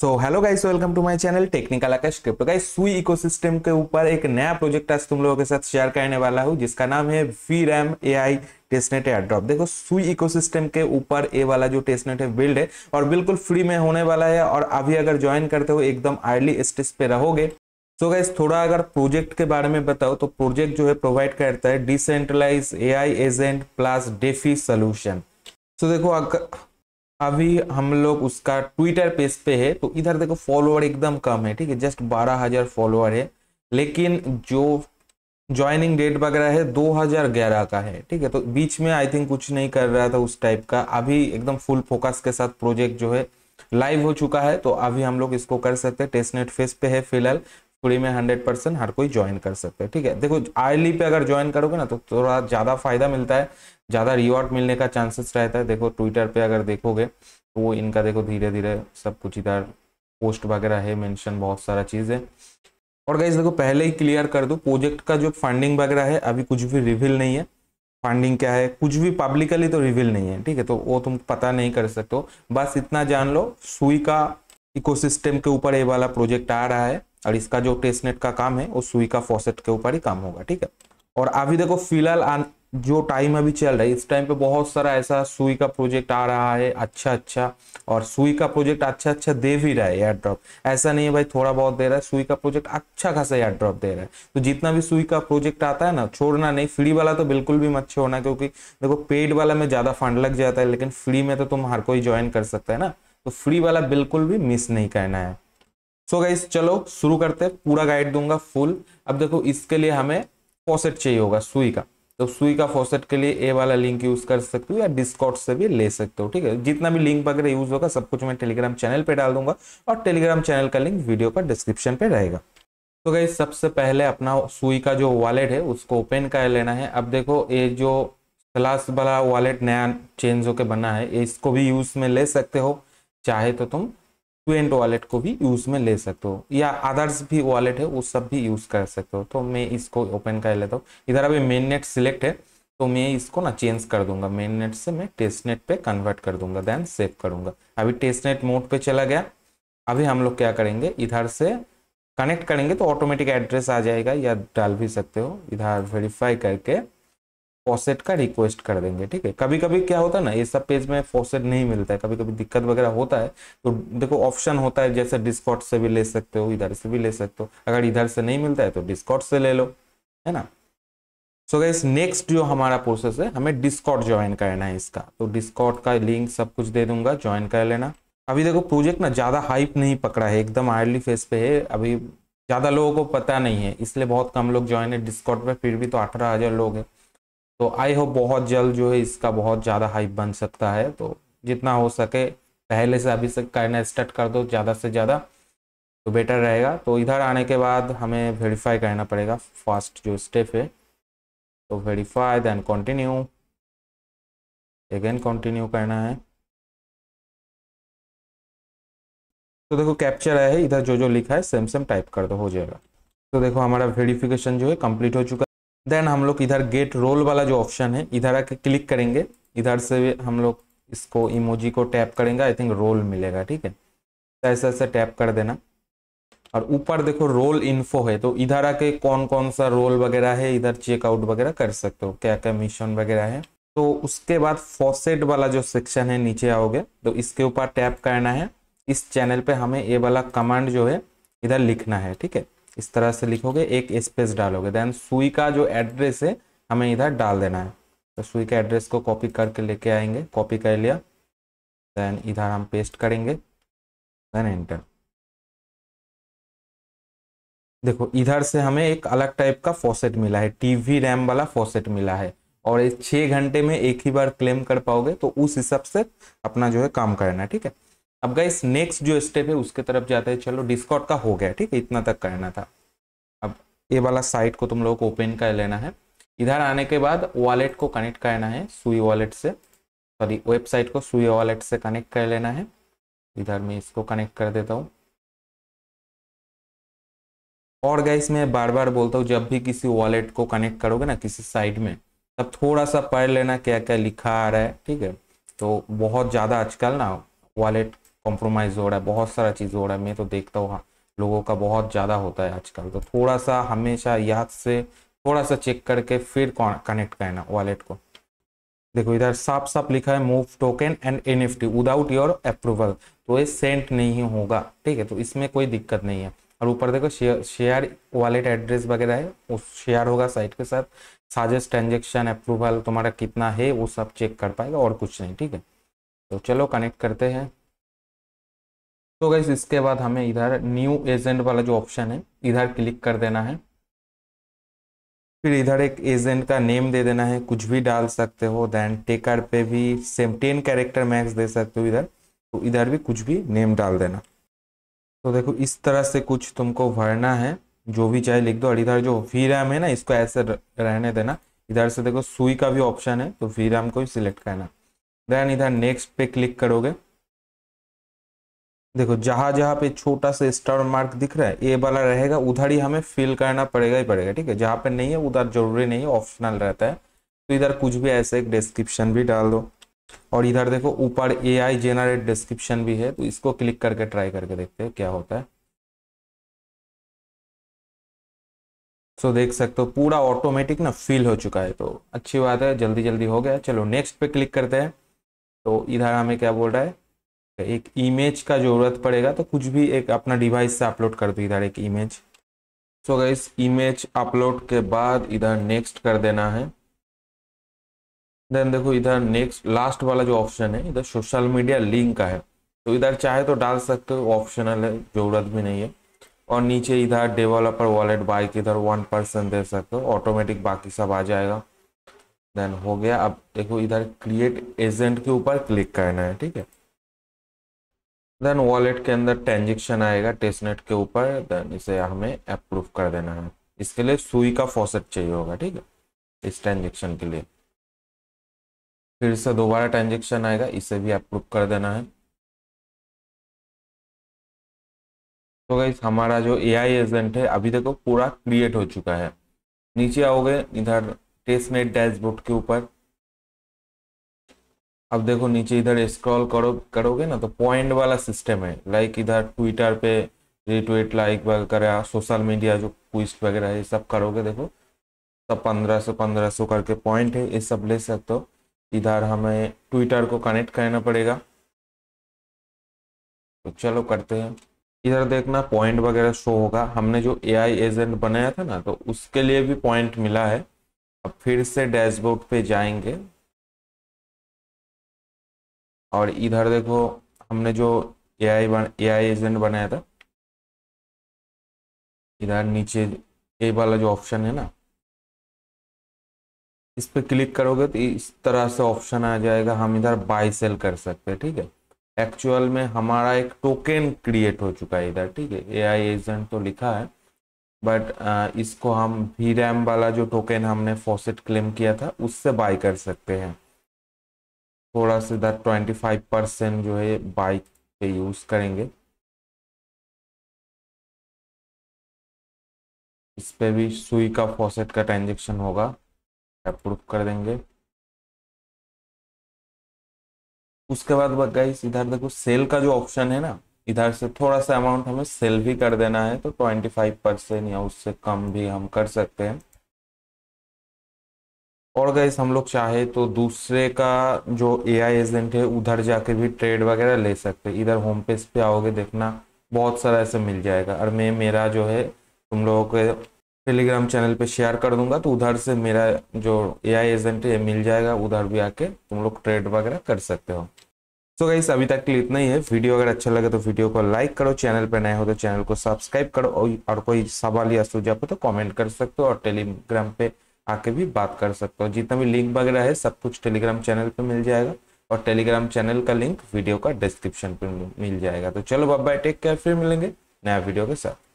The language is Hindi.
so hello guys welcome to my channel technical Akash crypto guys Sui ecosystem के ऊपर एक नया प्रोजेक्ट आज तुम लोगों के साथ शेयर करने वाला हूँ जिसका नाम है V RAM A I testnet airdrop देखो सुई इकोसिस्टम के ऊपर ए वाला जो टेस्टनेट है बिल्ड है और बिल्कुल फ्री में होने वाला है और अभी अगर ज्वाइन करते हो एकदम अर्ली स्टेज पे रहोगे तो so गाइज थोड़ा अगर प्रोजेक्ट के बारे में बताओ तो प्रोजेक्ट जो है प्रोवाइड करता है decentralize AI agent plus DeFi solution तो देखो अगर अभी हम लोग उसका ट्विटर पेज पे है तो इधर देखो फॉलोअर एकदम कम है ठीक है जस्ट बारह हजार फॉलोअर है लेकिन जो ज्वाइनिंग डेट वगैरह है 2011 का है ठीक है तो बीच में आई थिंक कुछ नहीं कर रहा था उस टाइप का अभी एकदम फुल फोकस के साथ प्रोजेक्ट जो है लाइव हो चुका है तो अभी हम लोग इसको कर सकते हैं टेस्टनेट फेस पे है फिलहाल फ्री में हंड्रेड परसेंट हर कोई ज्वाइन कर सकते हैं ठीक है देखो अर्ली पे अगर ज्वाइन करोगे ना तो थोड़ा ज़्यादा फायदा मिलता है ज़्यादा रिवॉर्ड मिलने का चांसेस रहता है देखो ट्विटर पे अगर देखोगे तो वो इनका देखो धीरे धीरे सब कुछ इधर पोस्ट वगैरह है मेंशन बहुत सारा चीज़ है और गाइज देखो पहले ही क्लियर कर दो प्रोजेक्ट का जो फंडिंग वगैरह है अभी कुछ भी रिविल नहीं है फंडिंग क्या है कुछ भी पब्लिकली तो रिविल नहीं है ठीक है तो वो तुम पता नहीं कर सकते हो बस इतना जान लो सुई का इको के ऊपर ये वाला प्रोजेक्ट आ रहा है और इसका जो टेस्टनेट का काम है वो सुई का फॉसेट के ऊपर ही काम होगा ठीक है और अभी देखो फिलहाल जो टाइम अभी चल रहा है इस टाइम पे बहुत सारा ऐसा सुई का प्रोजेक्ट आ रहा है अच्छा अच्छा और सुई का प्रोजेक्ट अच्छा अच्छा दे भी रहा है एयर ड्रॉप ऐसा नहीं है भाई थोड़ा बहुत दे रहा है सुई का प्रोजेक्ट अच्छा खासा एयर ड्रॉप दे रहा है तो जितना भी सुई का प्रोजेक्ट आता है ना छोड़ना नहीं फ्री वाला तो बिल्कुल भी मत छोड़ना क्योंकि देखो पेड वाला में ज़्यादा फंड लग जाता है लेकिन फ्री में तो तुम हर कोई ज्वाइन कर सकता है ना तो फ्री वाला बिल्कुल भी मिस नहीं करना है सो so गाइस चलो शुरू करते हैं पूरा गाइड दूंगा फुल अब देखो इसके लिए हमें पॉसेट चाहिए होगा सुई का तो सुई का फॉसेट के लिए ए वाला लिंक यूज कर सकते हो या डिस्कॉट से भी ले सकते हो ठीक है जितना भी लिंक वगैरह यूज होगा सब कुछ मैं टेलीग्राम चैनल पे डाल दूंगा और टेलीग्राम चैनल का लिंक वीडियो का डिस्क्रिप्शन पे रहेगा तो गई सबसे पहले अपना सुई का जो वॉलेट है उसको ओपन कर लेना है अब देखो ये जो क्लास वाला वॉलेट नया चेंज होकर बना है इसको भी यूज में ले सकते हो चाहे तो तुम ट्वेंट वॉलेट को भी यूज में ले सकते हो या अदर्स भी वॉलेट है वो सब भी यूज कर सकते हो तो मैं इसको ओपन कर लेता हूँ इधर अभी मेन नेट सिलेक्ट है तो मैं इसको ना चेंज कर दूंगा मेन नेट से मैं टेस्ट नेट पे कन्वर्ट कर दूंगा देन सेव करूंगा अभी टेस्ट नेट मोड पे चला गया अभी हम लोग क्या करेंगे इधर से कनेक्ट करेंगे तो ऑटोमेटिक एड्रेस आ जाएगा या डाल भी सकते हो इधर वेरीफाई करके फॉसेट का रिक्वेस्ट कर देंगे ठीक है कभी कभी क्या होता है ना ये सब पेज में फॉसेट नहीं मिलता है कभी कभी दिक्कत वगैरह होता है तो देखो ऑप्शन होता है जैसे डिस्कॉट से भी ले सकते हो इधर से भी ले सकते हो अगर इधर से नहीं मिलता है तो डिस्कॉट से ले लो है ना सो गाइस नेक्स्ट जो हमारा प्रोसेस है हमें डिस्कॉट ज्वाइन करना है इसका तो डिस्कॉट का लिंक सब कुछ दे दूंगा ज्वाइन कर लेना अभी देखो प्रोजेक्ट ना ज़्यादा हाइप नहीं पकड़ा है एकदम अर्ली फेज पे है अभी ज़्यादा लोगों को पता नहीं है इसलिए बहुत कम लोग ज्वाइन है डिस्कॉट पे फिर भी तो अठारह हज़ार लोग हैं तो आई होप बहुत जल्द जो है इसका बहुत ज़्यादा हाइप बन सकता है तो जितना हो सके पहले से अभी से करना स्टार्ट कर दो ज़्यादा से ज़्यादा तो बेटर रहेगा तो इधर आने के बाद हमें वेरीफाई करना पड़ेगा फर्स्ट जो स्टेप है तो verify then continue again continue करना है तो देखो कैप्चर आया है इधर जो जो लिखा है सेम सेम टाइप कर दो हो जाएगा तो देखो हमारा वेरीफिकेशन जो है कंप्लीट हो चुका देन हम लोग इधर गेट रोल वाला जो ऑप्शन है इधर आके क्लिक करेंगे इधर से हम लोग इसको इमोजी को टैप करेंगे आई थिंक रोल मिलेगा ठीक है ऐसे ऐसे टैप कर देना और ऊपर देखो रोल इन्फो है तो इधर आके कौन कौन सा रोल वगैरह है इधर चेकआउट वगैरह कर सकते हो क्या क्या मिशन वगैरह है तो उसके बाद फॉसेट वाला जो सेक्शन है नीचे आओगे तो इसके ऊपर टैप करना है इस चैनल पे हमें ये वाला कमांड जो है इधर लिखना है ठीक है इस तरह से लिखोगे एक स्पेस डालोगे देन सुई का जो एड्रेस है हमें इधर डाल देना है तो सुई के एड्रेस को कॉपी करके लेके आएंगे कॉपी कर लिया देन इधर हम पेस्ट करेंगे देन एंटर देखो इधर से हमें एक अलग टाइप का फॉसेट मिला है टीवी रैम वाला फॉसेट मिला है और छः घंटे में एक ही बार क्लेम कर पाओगे तो उस हिसाब से अपना जो है काम करना है ठीक है अब गाइस नेक्स्ट जो स्टेप है उसके तरफ जाते हैं चलो डिस्कॉट का हो गया ठीक है इतना तक करना था अब ये वाला साइट को तुम लोग को ओपन कर लेना है इधर आने के बाद वॉलेट को कनेक्ट करना है सुई वॉलेट से सॉरी वेबसाइट को सुई वॉलेट से कनेक्ट कर लेना है इधर मैं इसको कनेक्ट कर देता हूँ और गाइस मैं बार बार बोलता हूँ जब भी किसी वॉलेट को कनेक्ट करोगे ना किसी साइट में तब थोड़ा सा पढ़ लेना क्या क्या लिखा आ रहा है ठीक है तो बहुत ज़्यादा आजकल ना वॉलेट कॉम्प्रोमाइज़ हो रहा है बहुत सारा चीज़ हो रहा है मैं तो देखता हूँ हाँ, लोगों का बहुत ज़्यादा होता है आजकल तो थोड़ा सा हमेशा याद से थोड़ा सा चेक करके फिर कनेक्ट करना वॉलेट को देखो इधर साफ साफ लिखा है move token and N F T without your approval तो ये सेंट नहीं होगा ठीक है तो इसमें कोई दिक्कत नहीं है और ऊपर देखो शेयर शेयर वॉलेट एड्रेस वगैरह है वो शेयर होगा साइट के साथ साजेस्ट ट्रांजेक्शन अप्रूवल तुम्हारा कितना है वो सब चेक कर पाएगा और कुछ नहीं ठीक है तो चलो कनेक्ट करते हैं तो गैस इसके बाद हमें इधर न्यू एजेंट वाला जो ऑप्शन है इधर क्लिक कर देना है फिर इधर एक एजेंट का नेम दे देना है कुछ भी डाल सकते हो देन टेकर पे भी सेम टेन कैरेक्टर मैक्स दे सकते हो इधर तो इधर भी कुछ भी नेम डाल देना तो देखो इस तरह से कुछ तुमको भरना है जो भी चाहे लिख दो और इधर जो वी रैम है ना इसको ऐसे रहने देना इधर से देखो सुई का भी ऑप्शन है तो वी रैम को ही सिलेक्ट करना देन इधर नेक्स्ट पे क्लिक करोगे देखो जहां जहां पे छोटा सा स्टार मार्क दिख रहा है ए वाला रहेगा उधर ही हमें फिल करना पड़ेगा ही पड़ेगा ठीक है जहां पे नहीं है उधर जरूरी नहीं है ऑप्शनल रहता है तो इधर कुछ भी ऐसे एक डिस्क्रिप्शन भी डाल दो और इधर देखो ऊपर ए आई जेनरेट डिस्क्रिप्शन भी है तो इसको क्लिक करके ट्राई करके देखते हैं क्या होता है सो so, देख सकते हो पूरा ऑटोमेटिक ना फिल हो चुका है तो अच्छी बात है जल्दी जल्दी हो गया चलो नेक्स्ट पे क्लिक करते हैं तो इधर हमें क्या बोल रहा है तो एक इमेज का ज़रूरत पड़ेगा तो कुछ भी एक अपना डिवाइस से अपलोड कर दो इधर एक इमेज सो अगर इस इमेज अपलोड के बाद इधर नेक्स्ट कर देना है देन देखो इधर नेक्स्ट लास्ट वाला जो ऑप्शन है इधर सोशल मीडिया लिंक का है तो इधर चाहे तो डाल सकते हो ऑप्शनल है ज़रूरत भी नहीं है और नीचे इधर डेवलपर वॉलेट बाइक इधर वन परसेंट दे सकते हो ऑटोमेटिक बाकी सब आ जाएगा देन हो गया अब देखो इधर क्रिएट एजेंट के ऊपर क्लिक करना है ठीक है देन वॉलेट के अंदर ट्रांजेक्शन आएगा टेस्टनेट के ऊपर देन इसे हमें अप्रूव कर देना है इसके लिए सुई का फॉसेट चाहिए होगा ठीक है इस ट्रांजेक्शन के लिए फिर से दोबारा ट्रांजेक्शन आएगा इसे भी अप्रूव कर देना है तो गाइस हमारा जो एआई एजेंट है अभी देखो पूरा क्रिएट हो चुका है नीचे आओगे इधर टेस्टनेट डैशबोर्ड के ऊपर अब देखो नीचे इधर स्क्रॉल करो करोगे ना तो पॉइंट वाला सिस्टम है लाइक इधर ट्विटर पे रिट्वीट लाइक वगैरह सोशल मीडिया जो क्विस्ट वगैरह ये सब करोगे देखो सब तो पंद्रह सौ पंद्रह सौ करके पॉइंट है ये सब ले सकते हो इधर हमें ट्विटर को कनेक्ट करना पड़ेगा तो चलो करते हैं इधर देखना पॉइंट वगैरह शो होगा हमने जो ए एजेंट बनाया था ना तो उसके लिए भी पॉइंट मिला है अब फिर से डैशबोर्ड पे जाएंगे और इधर देखो हमने जो ए आई बन ए आई एजेंट बनाया था इधर नीचे ए वाला जो ऑप्शन है ना इस पर क्लिक करोगे तो इस तरह से ऑप्शन आ जाएगा हम इधर बाय सेल कर सकते हैं ठीक है एक्चुअल में हमारा एक टोकन क्रिएट हो चुका है इधर ठीक है ए आई एजेंट तो लिखा है बट इसको हम वी रैम वाला जो टोकन हमने फॉसेट क्लेम किया था उससे बाय कर सकते हैं थोड़ा सा इधर ट्वेंटी फाइव परसेंट जो है बाइक पे यूज़ करेंगे इस पे भी सुई का फॉसेट का ट्रांजेक्शन होगा अप्रूव कर देंगे उसके बाद गाइस इधर देखो सेल का जो ऑप्शन है ना इधर से थोड़ा सा अमाउंट हमें सेल भी कर देना है तो ट्वेंटी फाइव परसेंट या उससे कम भी हम कर सकते हैं और गैस हम लोग चाहे तो दूसरे का जो एआई एजेंट है उधर जाके भी ट्रेड वगैरह ले सकते इधर होम पेज पे आओगे देखना बहुत सारा ऐसे मिल जाएगा और मैं मेरा जो है तुम लोगों के टेलीग्राम चैनल पे शेयर कर दूंगा तो उधर से मेरा जो एआई एजेंट है मिल जाएगा उधर भी आके तुम लोग ट्रेड वगैरह कर सकते हो सो गई अभी तक के लिए इतना ही है वीडियो अगर अच्छा लगे तो वीडियो को लाइक करो चैनल पर नए हो तो चैनल को सब्सक्राइब करो और कोई सवाल या सुझाव हो तो कॉमेंट कर सकते हो और टेलीग्राम पे आके भी बात कर सकते हो जितना भी लिंक वगैरह है सब कुछ टेलीग्राम चैनल पे मिल जाएगा और टेलीग्राम चैनल का लिंक वीडियो का डिस्क्रिप्शन पे मिल जाएगा तो चलो बाबा टेक केयर फिर मिलेंगे नया वीडियो के साथ